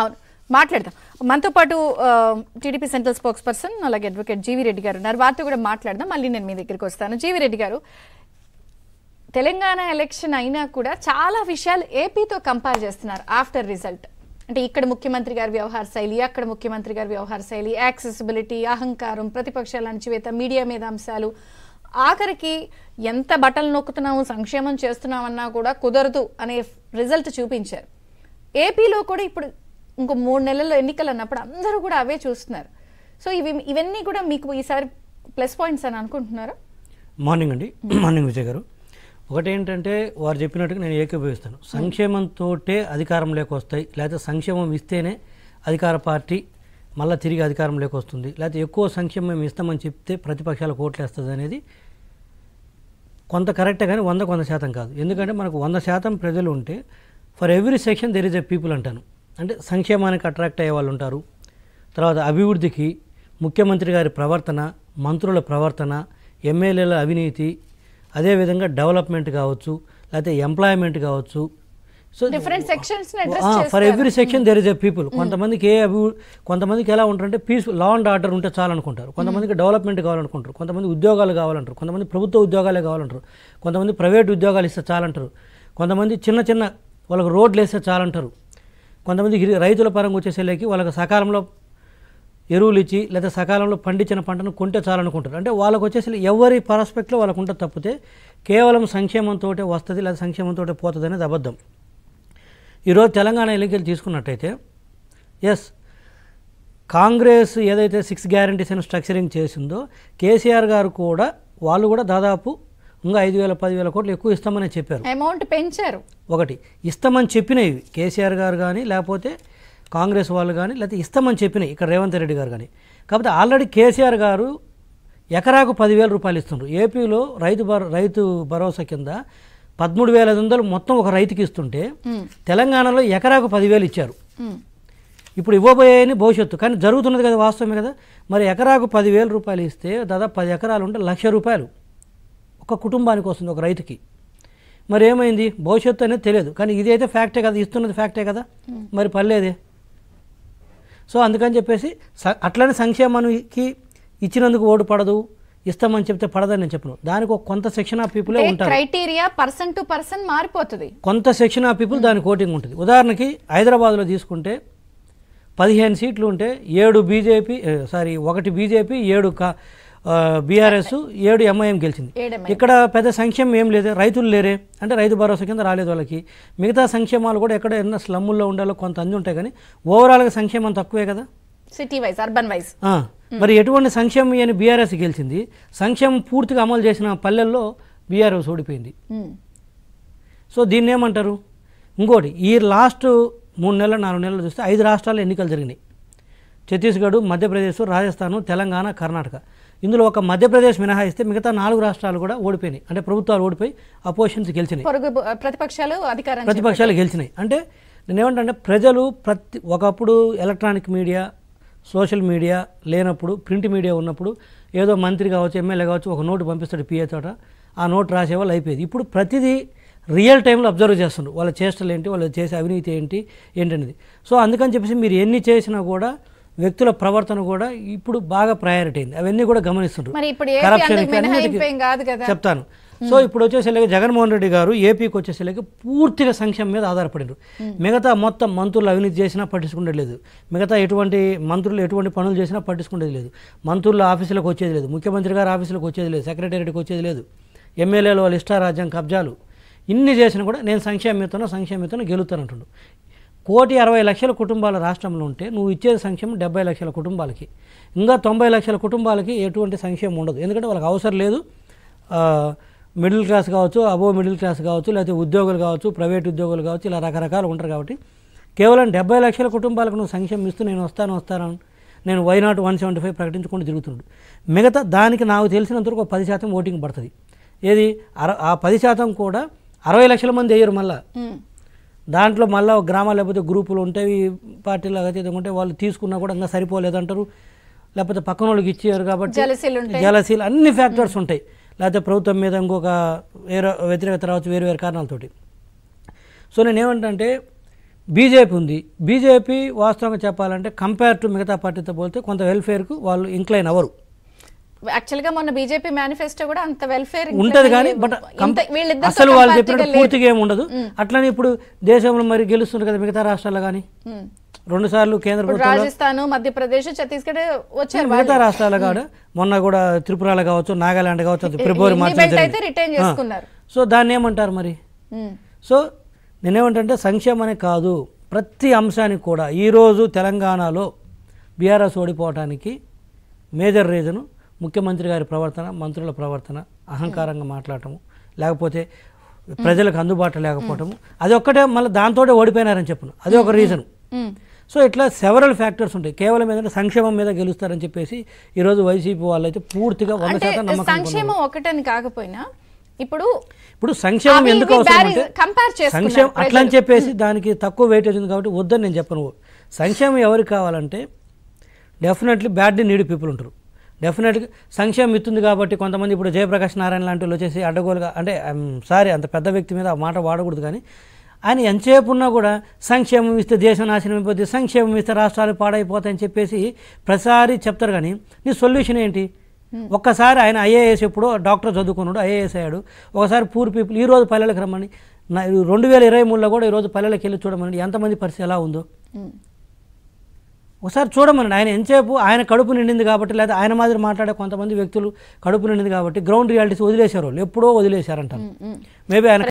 అవును మాట్లాడదాం మనతో పాటు టీడీపీ సెంట్రల్ స్పోక్స్ పర్సన్ అలాగే అడ్వకేట్ జీవి రెడ్డి గారు ఉన్నారు వారితో కూడా మాట్లాడదాం మళ్ళీ నేను మీ దగ్గరికి వస్తాను జీవి రెడ్డి గారు తెలంగాణ ఎలక్షన్ అయినా కూడా చాలా విషయాలు ఏపీతో కంపేర్ చేస్తున్నారు ఆఫ్టర్ రిజల్ట్ అంటే ఇక్కడ ముఖ్యమంత్రి గారి వ్యవహార శైలి అక్కడ ముఖ్యమంత్రి గారి వ్యవహార శైలి యాక్సెసిబిలిటీ అహంకారం ప్రతిపక్షాల అణచివేత మీడియా మీద అంశాలు ఆఖరికి ఎంత బట్టలు నొక్కుతున్నాము సంక్షేమం చేస్తున్నామన్నా కూడా కుదరదు అనే రిజల్ట్ చూపించారు ఏపీలో కూడా ఇప్పుడు ఇంకో మూడు నెలల్లో ఎన్నికలు అన్నప్పుడు అందరూ కూడా అవే చూస్తున్నారు సో ఇవి ఇవన్నీ కూడా మీకు ఈసారి ప్లస్ పాయింట్స్ అని అనుకుంటున్నారా మార్నింగ్ అండి మార్నింగ్ విజయ్ గారు ఒకటేంటంటే వారు చెప్పినట్టుగా నేను ఏకీభవిస్తాను సంక్షేమంతో లేక వస్తాయి లేకపోతే సంక్షేమం ఇస్తేనే అధికార పార్టీ మళ్ళీ తిరిగి అధికారంలోకి వస్తుంది లేకపోతే ఎక్కువ సంక్షేమం ఇస్తామని చెప్తే ప్రతిపక్షాలు కోట్లేస్తుంది అనేది కొంత కరెక్టే కానీ వంద కొంత శాతం కాదు ఎందుకంటే మనకు వంద శాతం ప్రజలు ఉంటే for every section there is a people అంటాను అంటే సంక్షేమానికి అట్రాక్ట్ అయ్యే వాళ్ళు ఉంటారు తర్వాత అభివృద్ధికి ముఖ్యమంత్రి గారి ప్రవర్తన మంత్రుల ప్రవర్తన ఎమ్మెల్యేల అవినీతి అదేవిధంగా డెవలప్మెంట్ కావచ్చు లేకపోతే ఎంప్లాయ్మెంట్ కావచ్చు so different sections for every section there is a people కొంతమందికి ఏ అభివృద్ధి కొంతమందికి ఎలా ఉంటారంటే పీస్ లా అండ్ ఆర్డర్ ఉంటే చాలనుకుంటారు hmm. కొంతమందికి డెవలప్మెంట్ కావాలనుకుంటారు కొంతమంది ఉద్యోగాలు కావాలంటారు కొంతమంది ప్రభుత్వ ఉద్యోగాలే కావాలంటారు కొంతమంది ప్రైవేట్ ఉద్యోగాలు ఇస్తే చాలంటారు కొంతమంది చిన్న చిన్న వాళ్ళకి రోడ్లు వేస్తే చాలంటారు కొంతమంది రైతుల పరంగా వచ్చేసేలేకి వాళ్ళకి సకాలంలో ఎరువులు ఇచ్చి లేదా సకాలంలో పండించిన పంటను కొంటే చాలనుకుంటారు అంటే వాళ్ళకు వచ్చేసి ఎవరి పరస్పెక్ట్లో వాళ్ళకు ఉంటుంది తప్పితే కేవలం సంక్షేమంతో వస్తుంది లేదా సంక్షేమంతో పోతుంది అనేది అబద్ధం ఈరోజు తెలంగాణ ఎన్నికలు తీసుకున్నట్టయితే ఎస్ కాంగ్రెస్ ఏదైతే సిక్స్ గ్యారంటీస్ అని స్ట్రక్చరింగ్ చేసిందో కేసీఆర్ గారు కూడా వాళ్ళు కూడా దాదాపు ఇంకా ఐదు వేల పదివేల కోట్లు ఎక్కువ ఇస్తామని చెప్పారు అమౌంట్ పెంచారు ఒకటి ఇస్తామని చెప్పినవి కేసీఆర్ గారు కానీ లేకపోతే కాంగ్రెస్ వాళ్ళు కానీ లేకపోతే ఇస్తామని చెప్పినాయి ఇక్కడ రేవంత్ రెడ్డి గారు కానీ కాకపోతే ఆల్రెడీ కేసీఆర్ గారు ఎకరాకు పదివేల రూపాయలు ఇస్తున్నారు ఏపీలో రైతు రైతు భరోసా కింద పదమూడు వేల ఐదు వందలు మొత్తం ఒక రైతుకి ఇస్తుంటే hmm. తెలంగాణలో ఎకరాకు పదివేలు ఇచ్చారు hmm. ఇప్పుడు ఇవ్వబోయేని భవిష్యత్తు కానీ జరుగుతున్నది కదా వాస్తవమే కదా మరి ఎకరాకు పదివేల రూపాయలు ఇస్తే దాదాపు పది ఎకరాలు ఉంటే లక్ష రూపాయలు ఒక కుటుంబానికి వస్తుంది ఒక రైతుకి మరి ఏమైంది భవిష్యత్తు అనేది తెలియదు కానీ ఇది అయితే ఫ్యాక్టే కదా ఇస్తున్నది ఫ్యాక్టే కదా మరి పర్లేదే సో అందుకని చెప్పేసి అట్లనే సంక్షేమానికి ఇచ్చినందుకు ఓటు పడదు ఇస్తామని చెప్తే పడదని నేను చెప్పను దానికి ఒక కొంత సెక్షన్ ఆఫ్ పీపులే ఉంటారు క్రైటీరియా పర్సన్ టు పర్సన్ మారిపోతుంది కొంత సెక్షన్ ఆఫ్ పీపుల్ దానికి ఓటింగ్ ఉంటుంది ఉదాహరణకి హైదరాబాద్లో తీసుకుంటే పదిహేను సీట్లు ఉంటే ఏడు బీజేపీ సారీ ఒకటి బీజేపీ ఏడు కా బీఆర్ఎస్ ఏడు ఎంఐఎం గెలిచింది ఇక్కడ పెద్ద సంక్షేమం ఏం లేదు రైతులు లేరే అంటే రైతు భరోసా కింద రాలేదు వాళ్ళకి మిగతా సంక్షేమాలు కూడా ఎక్కడ ఎన్న స్లమ్ముల్లో ఉండాలో కొంత అంది ఉంటాయి కానీ ఓవరాల్గా సంక్షేమం తక్కువే కదా సిటీ వైజ్ అర్బన్ వైజ్ మరి ఎటువంటి సంక్షేమం అని బీఆర్ఎస్ గెలిచింది సంక్షేమం పూర్తిగా అమలు చేసిన పల్లెల్లో బీఆర్ఎస్ ఓడిపోయింది hmm. సో దీన్ని ఏమంటారు ఇంకోటి ఈ లాస్ట్ మూడు నెలలు నాలుగు నెలలు చూస్తే ఐదు రాష్ట్రాల్లో ఎన్నికలు జరిగినాయి ఛత్తీస్గఢ్ మధ్యప్రదేశ్ రాజస్థాన్ తెలంగాణ కర్ణాటక ఇందులో ఒక మధ్యప్రదేశ్ మినహాయిస్తే మిగతా నాలుగు రాష్ట్రాలు కూడా ఓడిపోయినాయి అంటే ప్రభుత్వాలు ఓడిపోయి అపోజిషన్స్ గెలిచినాయి ప్రతిపక్షాలు అధికారం ప్రతిపక్షాలు గెలిచినాయి అంటే నేనేమంటే ప్రజలు ప్రతి ఒకప్పుడు ఎలక్ట్రానిక్ మీడియా సోషల్ మీడియా లేనప్పుడు ప్రింట్ మీడియా ఉన్నప్పుడు ఏదో మంత్రి కావచ్చు ఎమ్మెల్యే కావచ్చు ఒక నోటు పంపిస్తాడు పిఏ తోట ఆ నోట్ రాసే వాళ్ళు అయిపోయేది ఇప్పుడు ప్రతిదీ రియల్ టైంలో అబ్జర్వ్ చేస్తున్నారు వాళ్ళ చేష్టలు ఏంటి వాళ్ళు చేసే అవినీతి ఏంటి ఏంటనేది సో అందుకని చెప్పేసి మీరు ఎన్ని చేసినా కూడా వ్యక్తుల ప్రవర్తన కూడా ఇప్పుడు బాగా ప్రయారిటీ అయింది అవన్నీ కూడా గమనిస్తుంటారు చెప్తాను సో ఇప్పుడు వచ్చేసరికి జగన్మోహన్ రెడ్డి గారు ఏపీకి వచ్చేసరికి పూర్తిగా సంక్షేమం మీద ఆధారపడినారు మిగతా మొత్తం మంత్రులు అవినీతి చేసినా పట్టించుకునేది మిగతా ఎటువంటి మంత్రులు ఎటువంటి పనులు చేసినా పట్టించుకునేది లేదు మంత్రుల ఆఫీసులకు వచ్చేది లేదు ముఖ్యమంత్రి గారు ఆఫీసులకు వచ్చేది లేదు సెక్రటేరియట్కి వచ్చేది లేదు ఎమ్మెల్యేలు వాళ్ళు ఇష్టారాజ్యం కబ్జాలు ఇన్ని చేసినా కూడా నేను సంక్షేమ సంక్షేమ సంక్షేమతను గెలుతానంటుండు కోటి అరవై లక్షల కుటుంబాల రాష్ట్రంలో ఉంటే నువ్వు ఇచ్చే సంక్షేమం డెబ్బై లక్షల కుటుంబాలకి ఇంకా తొంభై లక్షల కుటుంబాలకి ఎటువంటి సంక్షేమం ఉండదు ఎందుకంటే వాళ్ళకి అవసరం లేదు మిడిల్ క్లాస్ కావచ్చు అబో మిడిల్ క్లాస్ కావచ్చు లేకపోతే ఉద్యోగులు కావచ్చు ప్రైవేట్ ఉద్యోగులు కావచ్చు ఇలా రకరకాలు ఉంటారు కాబట్టి కేవలం డెబ్బై లక్షల కుటుంబాలకు నువ్వు సంక్షేమం ఇస్తూ నేను వస్తాను వస్తాను నేను why not one seventy five ప్రకటించుకుంటూ తిరుగుతున్నాడు మిగతా దానికి నాకు తెలిసినంత వరకు పది శాతం ఓటింగ్ పడుతుంది ఏది ఆ పది శాతం కూడా అరవై లక్షల మంది వేయరు మళ్ళీ దాంట్లో మళ్ళీ గ్రామ లేకపోతే గ్రూపులు ఉంటాయి పార్టీలు అతీతంగా ఉంటే వాళ్ళు తీసుకున్నా కూడా ఇంకా సరిపోలేదు అంటారు లేకపోతే పక్కన వాళ్ళకి ఇచ్చారు కాబట్టి జలసీలు అన్ని ఫ్యాక్టర్స్ ఉంటాయి లేకపోతే ప్రభుత్వం మీద ఇంకొక వేరే వ్యతిరేకత రావచ్చు వేరు వేరు కారణాలతోటి సో నేను ఏమంటే బీజేపీ ఉంది బీజేపీ వాస్తవంగా చెప్పాలంటే కంపేర్ టు మిగతా పార్టీతో పోలితే కొంత వెల్ఫేర్కు వాళ్ళు ఇంక్లైన్ అవ్వరు యాక్చువల్గా మొన్న బీజేపీ మేనిఫెస్టో కూడా అంత వెల్ఫేర్ ఉంటుంది కానీ బట్ అసలు వాళ్ళు చెప్పినట్టు పూర్తిగా ఏమి ఉండదు అట్లనే ఇప్పుడు దేశంలో మరి గెలుస్తుంది కదా మిగతా రాష్ట్రాల్లో కానీ రెండు సార్లు కేంద్ర రాజస్థాన్ మధ్యప్రదేశ్ ఛత్తీస్గఢ్ వచ్చారు మిగతా రాష్ట్రాలు కాదు మొన్న కూడా త్రిపురాలు కావచ్చు నాగాలాండ్ కావచ్చు ఫిబ్రవరి మార్చి సో దాన్ని ఏమంటారు మరి సో నేనేమంటే అనే కాదు ప్రతి అంశానికి కూడా ఈరోజు తెలంగాణలో బీఆర్ఎస్ ఓడిపోవటానికి మేజర్ రీజను ముఖ్యమంత్రి గారి ప్రవర్తన మంత్రుల ప్రవర్తన అహంకారంగా hmm. మాట్లాడటము లేకపోతే ప్రజలకు అందుబాటులో లేకపోవటము hmm. అది ఒక్కటే మళ్ళీ దాంతో ఓడిపోయినారని చెప్పను అది ఒక రీజన్ సో ఇట్లా సెవరల్ ఫ్యాక్టర్స్ ఉంటాయి కేవలం ఏంటంటే సంక్షేమం మీద గెలుస్తారని చెప్పేసి ఈరోజు వైసీపీ వాళ్ళు అయితే పూర్తిగా వంద శాతం సంక్షేమం ఒకటని కాకపోయినా ఇప్పుడు ఇప్పుడు సంక్షేమం ఎందుకు అవసరం అంటే సంక్షేమం అట్లా అని చెప్పేసి hmm. దానికి తక్కువ వెయిటేజ్ ఉంది కాబట్టి వద్దని నేను చెప్పను సంక్షేమం ఎవరికి కావాలంటే డెఫినెట్లీ బ్యాడ్లీ నీడి పీపుల్ ఉంటారు డెఫినెట్గా సంక్షేమం ఇస్తుంది కాబట్టి కొంతమంది ఇప్పుడు జయప్రకాష్ నారాయణ లాంటి వాళ్ళు వచ్చేసి అడ్డగోలుగా అంటే సారీ అంత పెద్ద వ్యక్తి మీద ఆ మాట వాడకూడదు కానీ ఆయన ఎంతసేపు ఉన్నా కూడా సంక్షేమం ఇస్తే దేశం నాశనం అయిపోతుంది సంక్షేమం ఇస్తే రాష్ట్రాలు పాడైపోతాయని చెప్పేసి ప్రతిసారి చెప్తారు కానీ నీ సొల్యూషన్ ఏంటి hmm. ఒక్కసారి ఆయన ఐఏఎస్ ఎప్పుడో డాక్టర్ చదువుకున్నాడు ఐఏఎస్ అయ్యాడు ఒకసారి పూర్ పీపుల్ ఈరోజు పల్లెలకు రమ్మని రెండు వేల ఇరవై మూడులో కూడా ఈరోజు పల్లెలకు వెళ్ళి చూడమని ఎంతమంది పరిస్థితి ఎలా ఉందో hmm. ఒకసారి చూడమని ఆయన ఎంతసేపు ఆయన కడుపు నిండింది కాబట్టి లేదా ఆయన మాదిరి మాట్లాడే కొంతమంది వ్యక్తులు కడుపు నిండింది కాబట్టి గ్రౌండ్ రియాలిటీస్ వదిలేశారు వాళ్ళు ఎప్పుడో వదిలేశారంటారు మేబీ ఆయన